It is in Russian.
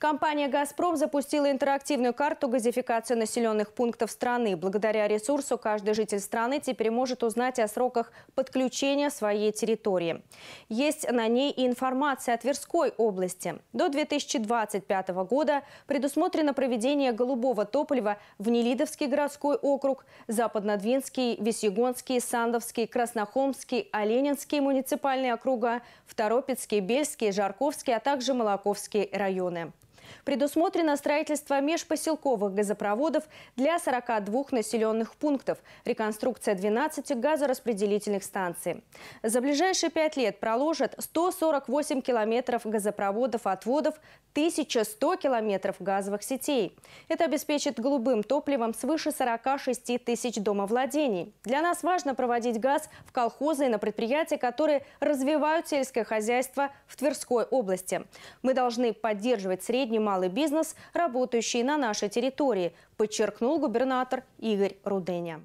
Компания «Газпром» запустила интерактивную карту газификации населенных пунктов страны. Благодаря ресурсу каждый житель страны теперь может узнать о сроках подключения своей территории. Есть на ней и информация о Тверской области. До 2025 года предусмотрено проведение голубого топлива в Нелидовский городской округ, Западнодвинский, Весегонский, Сандовский, Краснохомский, Оленинский муниципальные округа, Второпецкий, Бельский, Жарковский, а также Молоковский районы. Предусмотрено строительство межпоселковых газопроводов для 42 населенных пунктов, реконструкция 12 газораспределительных станций. За ближайшие пять лет проложат 148 километров газопроводов-отводов, 1100 километров газовых сетей. Это обеспечит голубым топливом свыше 46 тысяч домовладений. Для нас важно проводить газ в колхозы и на предприятия, которые развивают сельское хозяйство в Тверской области. Мы должны поддерживать среднюю и малый бизнес, работающие на нашей территории, подчеркнул губернатор Игорь Руденя.